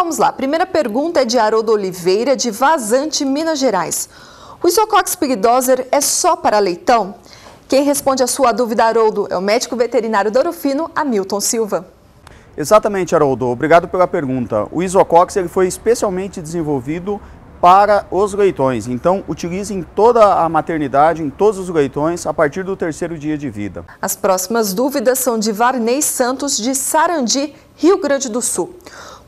vamos lá. Primeira pergunta é de Haroldo Oliveira, de Vazante, Minas Gerais. O Isocox Pig Dozer é só para leitão? Quem responde a sua dúvida, Haroldo, é o médico veterinário do Hamilton Silva. Exatamente, Haroldo. Obrigado pela pergunta. O Isocox ele foi especialmente desenvolvido para os leitões. Então, em toda a maternidade em todos os leitões a partir do terceiro dia de vida. As próximas dúvidas são de Varney Santos, de Sarandi, Rio Grande do Sul.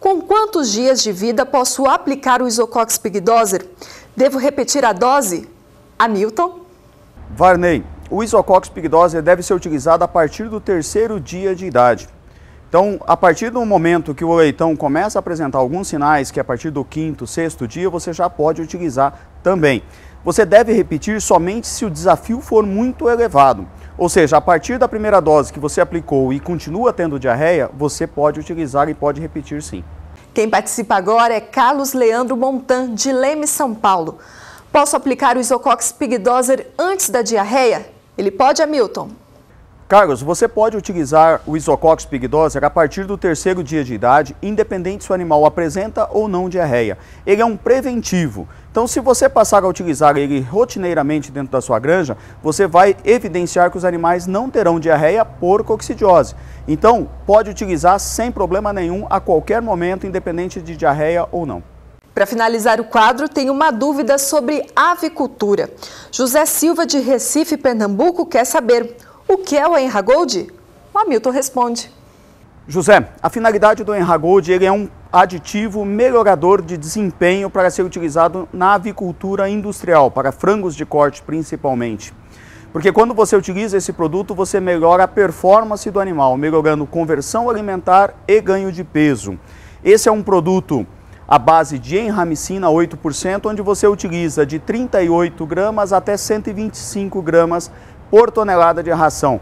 Com quantos dias de vida posso aplicar o Isocox Doser? Devo repetir a dose? Hamilton? Varney, o Isocox Doser deve ser utilizado a partir do terceiro dia de idade. Então, a partir do momento que o leitão começa a apresentar alguns sinais, que é a partir do quinto, sexto dia, você já pode utilizar também. Você deve repetir somente se o desafio for muito elevado. Ou seja, a partir da primeira dose que você aplicou e continua tendo diarreia, você pode utilizar e pode repetir sim. Quem participa agora é Carlos Leandro Montan, de Leme, São Paulo. Posso aplicar o Isocox Pig Doser antes da diarreia? Ele pode, Hamilton? Carlos, você pode utilizar o Isocox pigdoser a partir do terceiro dia de idade, independente se o animal apresenta ou não diarreia. Ele é um preventivo. Então, se você passar a utilizar ele rotineiramente dentro da sua granja, você vai evidenciar que os animais não terão diarreia por coccidiose. Então, pode utilizar sem problema nenhum a qualquer momento, independente de diarreia ou não. Para finalizar o quadro, tem uma dúvida sobre avicultura. José Silva, de Recife, Pernambuco, quer saber o que é o Enragold? O Hamilton responde. José, a finalidade do Enragold ele é um aditivo melhorador de desempenho para ser utilizado na avicultura industrial, para frangos de corte principalmente. Porque quando você utiliza esse produto, você melhora a performance do animal, melhorando conversão alimentar e ganho de peso. Esse é um produto à base de enramicina 8%, onde você utiliza de 38 gramas até 125 gramas por tonelada de ração.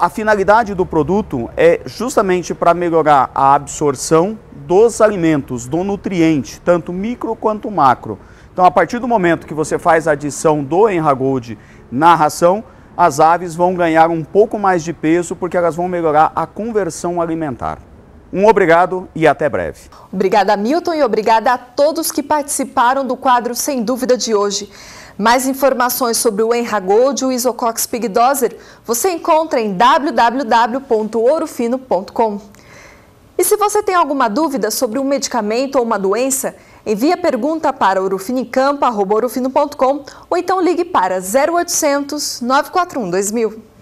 A finalidade do produto é justamente para melhorar a absorção dos alimentos, do nutriente, tanto micro quanto macro. Então, a partir do momento que você faz a adição do Enragold na ração, as aves vão ganhar um pouco mais de peso porque elas vão melhorar a conversão alimentar. Um obrigado e até breve. Obrigada, Milton, e obrigada a todos que participaram do quadro Sem Dúvida de hoje. Mais informações sobre o Enragold e o Isocox Pigdoser você encontra em www.ourofino.com. E se você tem alguma dúvida sobre um medicamento ou uma doença, envie a pergunta para ourofino.com ou então ligue para 0800 941 2000.